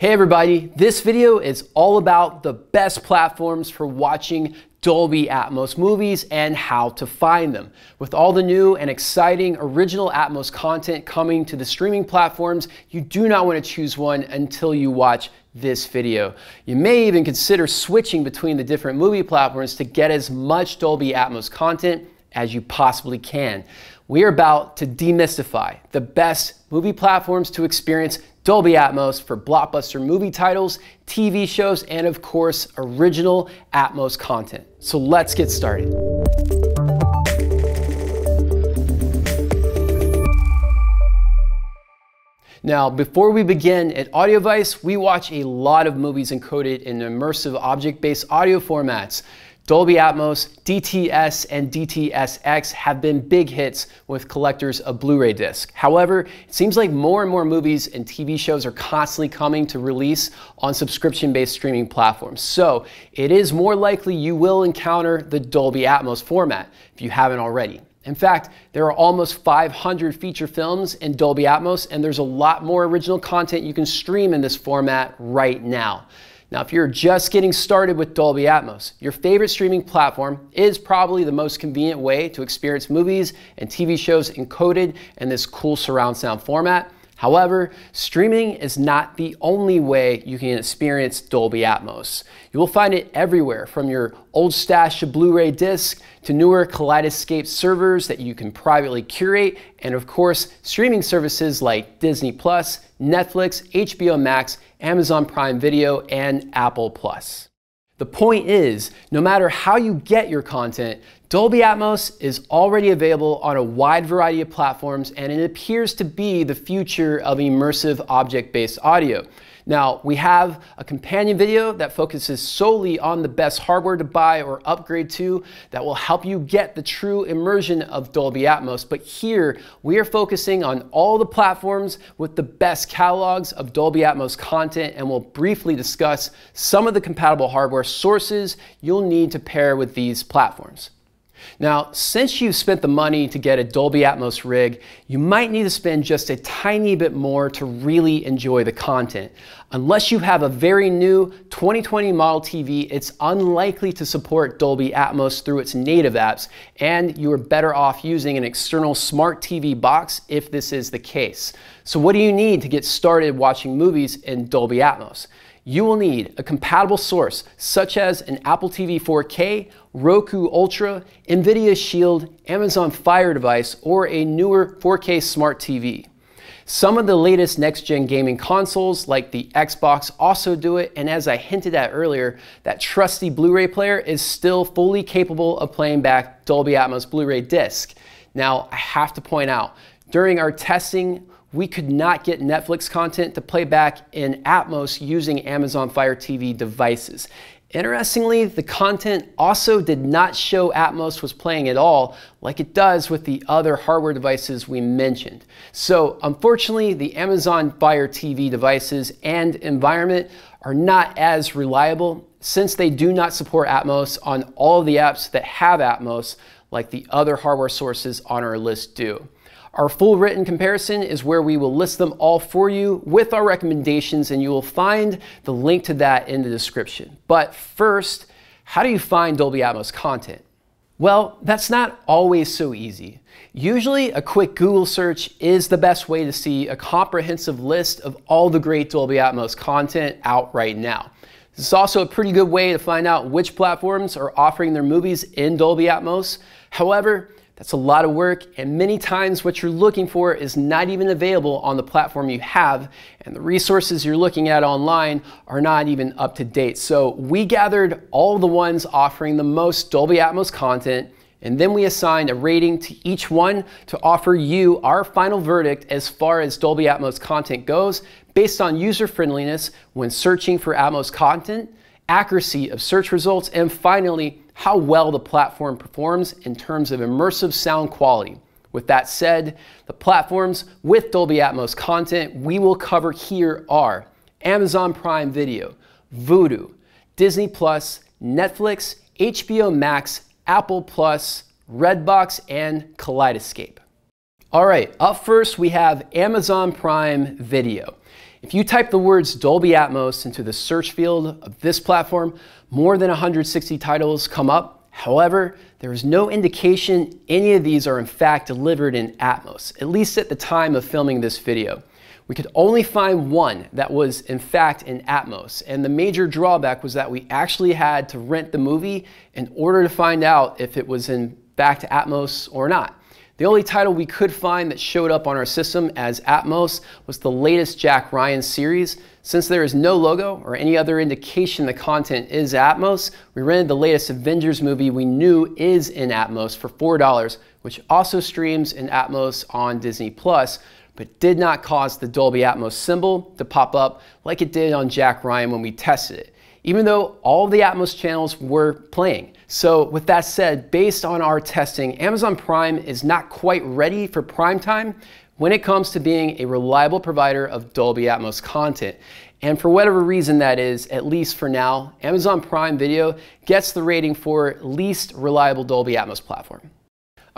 Hey everybody, this video is all about the best platforms for watching Dolby Atmos movies and how to find them. With all the new and exciting original Atmos content coming to the streaming platforms, you do not want to choose one until you watch this video. You may even consider switching between the different movie platforms to get as much Dolby Atmos content as you possibly can. We are about to demystify the best movie platforms to experience Dolby Atmos for blockbuster movie titles, TV shows, and of course, original Atmos content. So let's get started. Now, before we begin, at AudioVice, we watch a lot of movies encoded in immersive object-based audio formats. Dolby Atmos, DTS, and DTSX have been big hits with collectors of Blu-ray disc. However, it seems like more and more movies and TV shows are constantly coming to release on subscription-based streaming platforms. So it is more likely you will encounter the Dolby Atmos format if you haven't already. In fact, there are almost 500 feature films in Dolby Atmos, and there's a lot more original content you can stream in this format right now. Now, if you're just getting started with Dolby Atmos, your favorite streaming platform is probably the most convenient way to experience movies and TV shows encoded in this cool surround sound format. However, streaming is not the only way you can experience Dolby Atmos. You will find it everywhere from your old stash of Blu-ray disc to newer Kaleidoscape servers that you can privately curate, and of course, streaming services like Disney Plus, Netflix, HBO Max, Amazon Prime Video, and Apple Plus. The point is, no matter how you get your content, Dolby Atmos is already available on a wide variety of platforms and it appears to be the future of immersive object-based audio. Now, we have a companion video that focuses solely on the best hardware to buy or upgrade to that will help you get the true immersion of Dolby Atmos. But here, we are focusing on all the platforms with the best catalogs of Dolby Atmos content and we'll briefly discuss some of the compatible hardware sources you'll need to pair with these platforms. Now, since you've spent the money to get a Dolby Atmos rig, you might need to spend just a tiny bit more to really enjoy the content. Unless you have a very new 2020 model TV, it's unlikely to support Dolby Atmos through its native apps, and you are better off using an external smart TV box if this is the case. So what do you need to get started watching movies in Dolby Atmos? you will need a compatible source such as an Apple TV 4K, Roku Ultra, NVIDIA Shield, Amazon Fire device, or a newer 4K smart TV. Some of the latest next gen gaming consoles like the Xbox also do it, and as I hinted at earlier, that trusty Blu ray player is still fully capable of playing back Dolby Atmos Blu ray disc. Now, I have to point out, during our testing we could not get Netflix content to play back in Atmos using Amazon Fire TV devices. Interestingly, the content also did not show Atmos was playing at all, like it does with the other hardware devices we mentioned. So, unfortunately, the Amazon Fire TV devices and environment are not as reliable since they do not support Atmos on all of the apps that have Atmos, like the other hardware sources on our list do. Our full written comparison is where we will list them all for you with our recommendations, and you will find the link to that in the description. But first, how do you find Dolby Atmos content? Well, that's not always so easy. Usually, a quick Google search is the best way to see a comprehensive list of all the great Dolby Atmos content out right now. This is also a pretty good way to find out which platforms are offering their movies in Dolby Atmos. However, that's a lot of work, and many times what you're looking for is not even available on the platform you have, and the resources you're looking at online are not even up to date. So we gathered all the ones offering the most Dolby Atmos content, and then we assigned a rating to each one to offer you our final verdict as far as Dolby Atmos content goes based on user friendliness when searching for Atmos content, accuracy of search results, and finally, how well the platform performs in terms of immersive sound quality. With that said, the platforms with Dolby Atmos content we will cover here are Amazon Prime Video, Vudu, Disney Plus, Netflix, HBO Max, Apple Plus, Redbox, and Kaleidoscape. All right, up first we have Amazon Prime Video. If you type the words Dolby Atmos into the search field of this platform, more than 160 titles come up. However, there is no indication any of these are in fact delivered in Atmos, at least at the time of filming this video. We could only find one that was in fact in Atmos, and the major drawback was that we actually had to rent the movie in order to find out if it was in fact Atmos or not. The only title we could find that showed up on our system as Atmos was the latest Jack Ryan series. Since there is no logo or any other indication the content is Atmos, we rented the latest Avengers movie we knew is in Atmos for $4, which also streams in Atmos on Disney Plus, but did not cause the Dolby Atmos symbol to pop up like it did on Jack Ryan when we tested it even though all the Atmos channels were playing. So with that said, based on our testing, Amazon Prime is not quite ready for prime time when it comes to being a reliable provider of Dolby Atmos content. And for whatever reason that is, at least for now, Amazon Prime Video gets the rating for least reliable Dolby Atmos platform.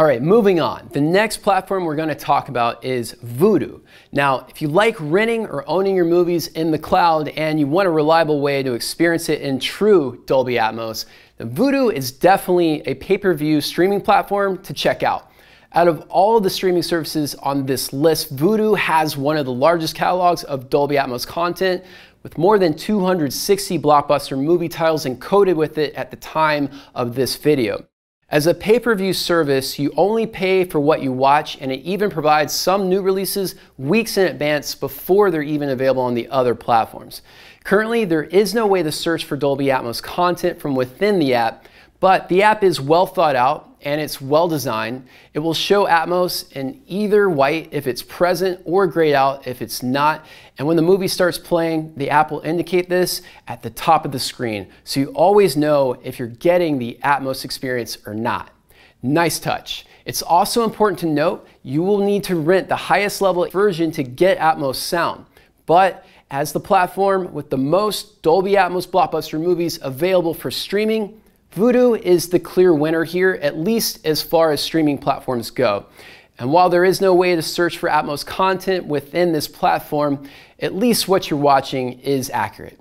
All right, moving on. The next platform we're going to talk about is Vudu. Now, if you like renting or owning your movies in the cloud and you want a reliable way to experience it in true Dolby Atmos, then Vudu is definitely a pay-per-view streaming platform to check out. Out of all of the streaming services on this list, Vudu has one of the largest catalogs of Dolby Atmos content with more than 260 blockbuster movie titles encoded with it at the time of this video. As a pay per view service, you only pay for what you watch, and it even provides some new releases weeks in advance before they're even available on the other platforms. Currently, there is no way to search for Dolby Atmos content from within the app, but the app is well thought out and it's well designed. It will show Atmos in either white if it's present or grayed out if it's not. And when the movie starts playing, the app will indicate this at the top of the screen. So you always know if you're getting the Atmos experience or not. Nice touch. It's also important to note you will need to rent the highest level version to get Atmos sound. But as the platform with the most Dolby Atmos blockbuster movies available for streaming, Voodoo is the clear winner here, at least as far as streaming platforms go. And while there is no way to search for Atmos content within this platform, at least what you're watching is accurate.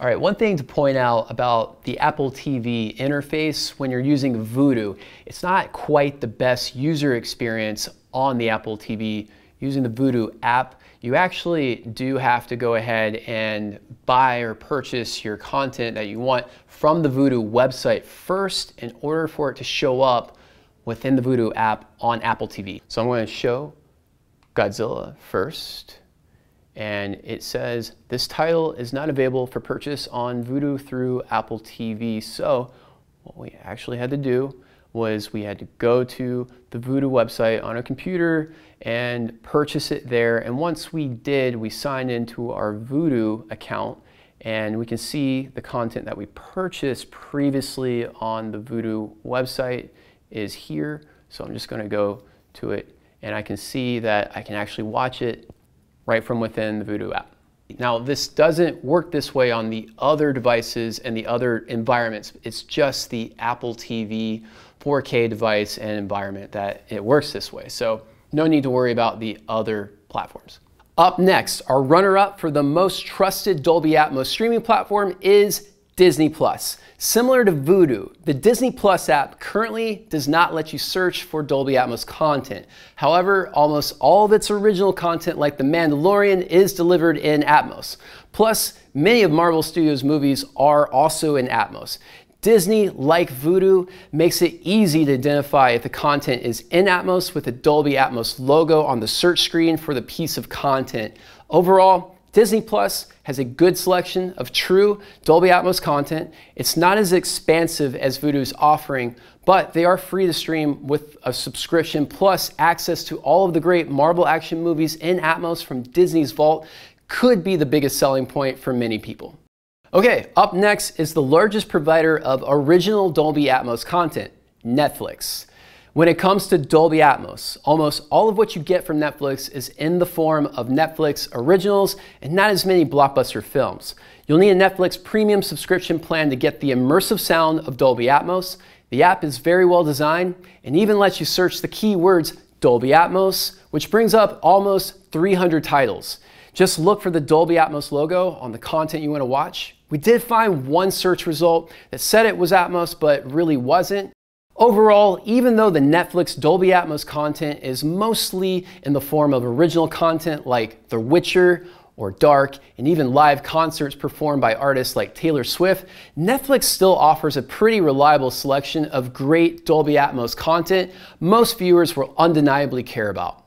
All right, one thing to point out about the Apple TV interface when you're using Voodoo, it's not quite the best user experience on the Apple TV using the Voodoo app, you actually do have to go ahead and buy or purchase your content that you want from the Voodoo website first in order for it to show up within the Voodoo app on Apple TV. So I'm gonna show Godzilla first. And it says, this title is not available for purchase on Voodoo through Apple TV. So what we actually had to do was we had to go to the Voodoo website on a computer and purchase it there. And once we did, we signed into our Voodoo account and we can see the content that we purchased previously on the Voodoo website is here. So I'm just gonna go to it and I can see that I can actually watch it right from within the Voodoo app. Now this doesn't work this way on the other devices and the other environments. It's just the Apple TV 4K device and environment that it works this way. So no need to worry about the other platforms. Up next, our runner-up for the most trusted Dolby Atmos streaming platform is Disney Plus. Similar to Vudu, the Disney Plus app currently does not let you search for Dolby Atmos content. However, almost all of its original content like The Mandalorian is delivered in Atmos. Plus, many of Marvel Studios movies are also in Atmos. Disney, like Voodoo, makes it easy to identify if the content is in Atmos with the Dolby Atmos logo on the search screen for the piece of content. Overall, Disney Plus has a good selection of true Dolby Atmos content. It's not as expansive as Voodoo's offering, but they are free to stream with a subscription plus access to all of the great Marvel action movies in Atmos from Disney's vault could be the biggest selling point for many people. Okay, up next is the largest provider of original Dolby Atmos content, Netflix. When it comes to Dolby Atmos, almost all of what you get from Netflix is in the form of Netflix originals and not as many blockbuster films. You'll need a Netflix premium subscription plan to get the immersive sound of Dolby Atmos. The app is very well designed and even lets you search the keywords Dolby Atmos, which brings up almost 300 titles. Just look for the Dolby Atmos logo on the content you want to watch we did find one search result that said it was Atmos, but really wasn't. Overall, even though the Netflix Dolby Atmos content is mostly in the form of original content like The Witcher or Dark, and even live concerts performed by artists like Taylor Swift, Netflix still offers a pretty reliable selection of great Dolby Atmos content most viewers will undeniably care about.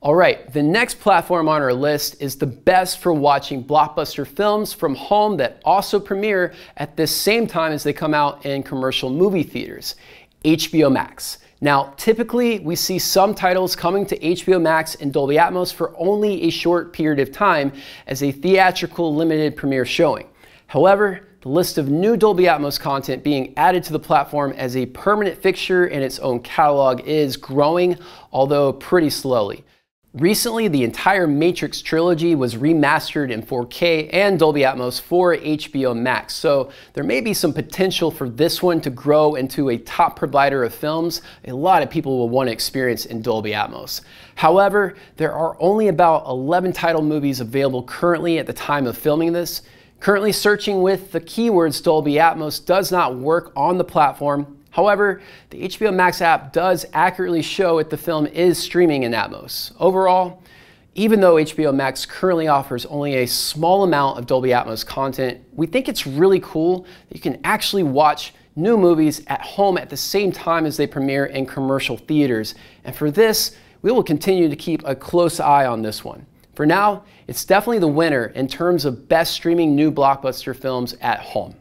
All right, the next platform on our list is the best for watching blockbuster films from home that also premiere at the same time as they come out in commercial movie theaters HBO Max. Now, typically, we see some titles coming to HBO Max and Dolby Atmos for only a short period of time as a theatrical limited premiere showing. However, the list of new Dolby Atmos content being added to the platform as a permanent fixture in its own catalog is growing, although pretty slowly. Recently, the entire Matrix trilogy was remastered in 4K and Dolby Atmos for HBO Max, so there may be some potential for this one to grow into a top provider of films a lot of people will want to experience in Dolby Atmos. However, there are only about 11 title movies available currently at the time of filming this. Currently, searching with the keywords Dolby Atmos does not work on the platform, However, the HBO Max app does accurately show if the film is streaming in Atmos. Overall, even though HBO Max currently offers only a small amount of Dolby Atmos content, we think it's really cool that you can actually watch new movies at home at the same time as they premiere in commercial theaters. And for this, we will continue to keep a close eye on this one. For now, it's definitely the winner in terms of best streaming new blockbuster films at home.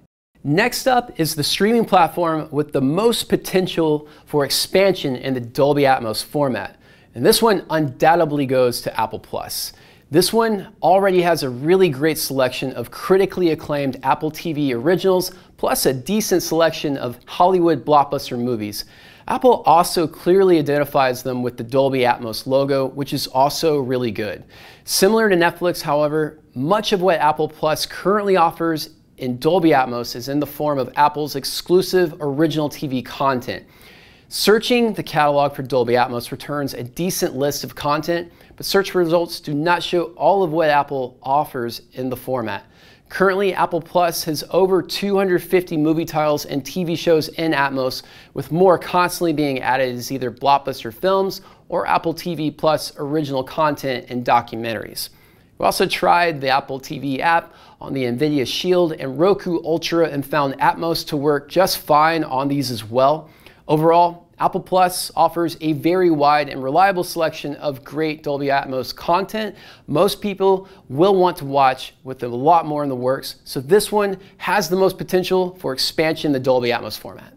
Next up is the streaming platform with the most potential for expansion in the Dolby Atmos format. And this one undoubtedly goes to Apple Plus. This one already has a really great selection of critically acclaimed Apple TV originals, plus a decent selection of Hollywood blockbuster movies. Apple also clearly identifies them with the Dolby Atmos logo, which is also really good. Similar to Netflix, however, much of what Apple Plus currently offers in Dolby Atmos is in the form of Apple's exclusive original TV content. Searching the catalog for Dolby Atmos returns a decent list of content, but search results do not show all of what Apple offers in the format. Currently, Apple Plus has over 250 movie titles and TV shows in Atmos, with more constantly being added as either blockbuster films or Apple TV Plus original content and documentaries. We also tried the Apple TV app on the NVIDIA Shield and Roku Ultra and found Atmos to work just fine on these as well. Overall, Apple Plus offers a very wide and reliable selection of great Dolby Atmos content. Most people will want to watch with a lot more in the works, so this one has the most potential for expansion in the Dolby Atmos format.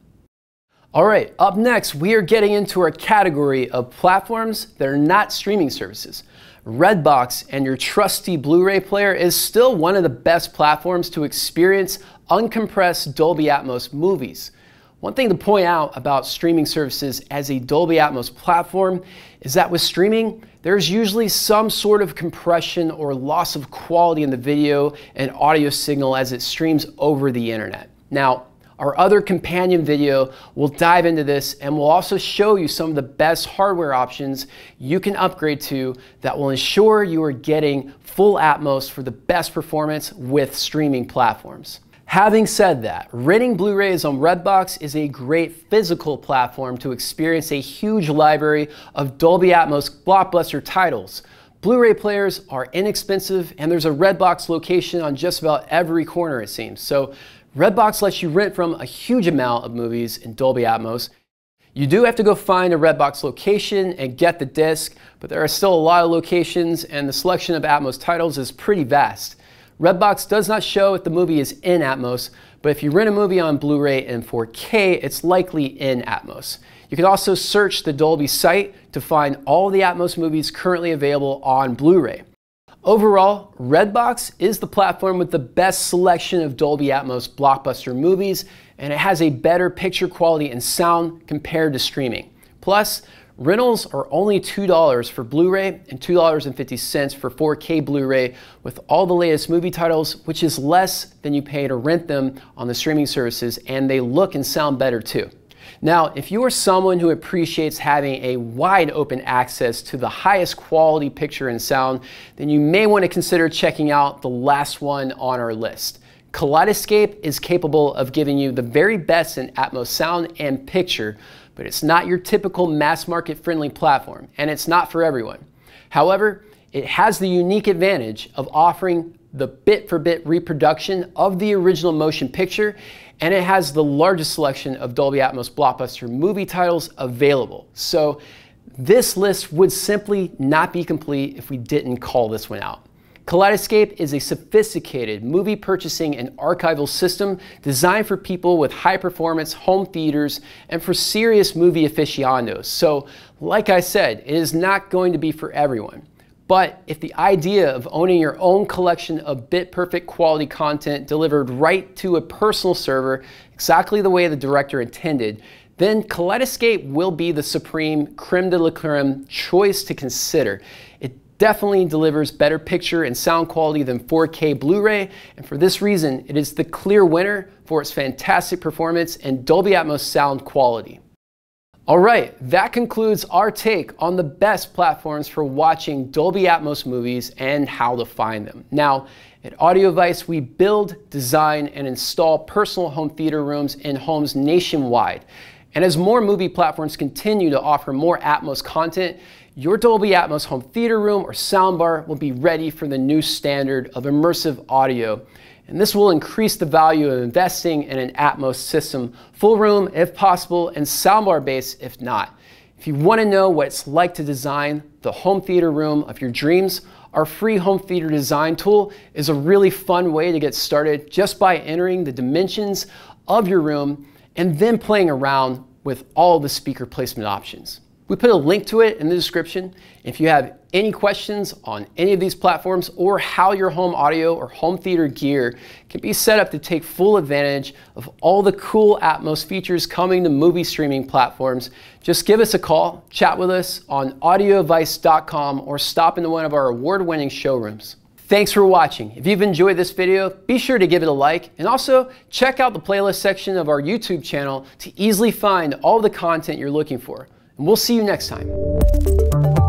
All right, up next, we are getting into our category of platforms that are not streaming services. Redbox and your trusty Blu ray player is still one of the best platforms to experience uncompressed Dolby Atmos movies. One thing to point out about streaming services as a Dolby Atmos platform is that with streaming, there's usually some sort of compression or loss of quality in the video and audio signal as it streams over the internet. Now, our other companion video will dive into this and we'll also show you some of the best hardware options you can upgrade to that will ensure you are getting full Atmos for the best performance with streaming platforms. Having said that, renting Blu-rays on Redbox is a great physical platform to experience a huge library of Dolby Atmos blockbuster titles. Blu-ray players are inexpensive and there's a Redbox location on just about every corner it seems. So Redbox lets you rent from a huge amount of movies in Dolby Atmos. You do have to go find a Redbox location and get the disc, but there are still a lot of locations and the selection of Atmos titles is pretty vast. Redbox does not show if the movie is in Atmos, but if you rent a movie on Blu-ray and 4K, it's likely in Atmos. You can also search the Dolby site to find all the Atmos movies currently available on Blu-ray. Overall, Redbox is the platform with the best selection of Dolby Atmos blockbuster movies, and it has a better picture quality and sound compared to streaming. Plus, rentals are only $2 for Blu ray and $2.50 for 4K Blu ray with all the latest movie titles, which is less than you pay to rent them on the streaming services, and they look and sound better too. Now, if you are someone who appreciates having a wide open access to the highest quality picture and sound, then you may want to consider checking out the last one on our list. Kaleidoscape is capable of giving you the very best in Atmos sound and picture, but it's not your typical mass market friendly platform, and it's not for everyone. However, it has the unique advantage of offering the bit for bit reproduction of the original motion picture and it has the largest selection of Dolby Atmos blockbuster movie titles available. So this list would simply not be complete if we didn't call this one out. Kaleidoscape is a sophisticated movie purchasing and archival system designed for people with high performance home theaters and for serious movie aficionados. So, like I said, it is not going to be for everyone. But if the idea of owning your own collection of bit perfect quality content delivered right to a personal server, exactly the way the director intended, then Kaleidoscape will be the supreme creme de la creme choice to consider. It definitely delivers better picture and sound quality than 4K Blu-ray, and for this reason, it is the clear winner for its fantastic performance and Dolby Atmos sound quality. All right, that concludes our take on the best platforms for watching Dolby Atmos movies and how to find them. Now, at AudioVice, we build, design, and install personal home theater rooms in homes nationwide. And as more movie platforms continue to offer more Atmos content, your Dolby Atmos home theater room or soundbar will be ready for the new standard of immersive audio. And this will increase the value of investing in an Atmos system, full room if possible, and soundbar base if not. If you want to know what it's like to design the home theater room of your dreams, our free home theater design tool is a really fun way to get started just by entering the dimensions of your room and then playing around with all the speaker placement options. We put a link to it in the description. If you have any questions on any of these platforms or how your home audio or home theater gear can be set up to take full advantage of all the cool Atmos features coming to movie streaming platforms, just give us a call, chat with us on audioadvice.com or stop into one of our award-winning showrooms. Thanks for watching. If you've enjoyed this video, be sure to give it a like and also check out the playlist section of our YouTube channel to easily find all the content you're looking for. We'll see you next time.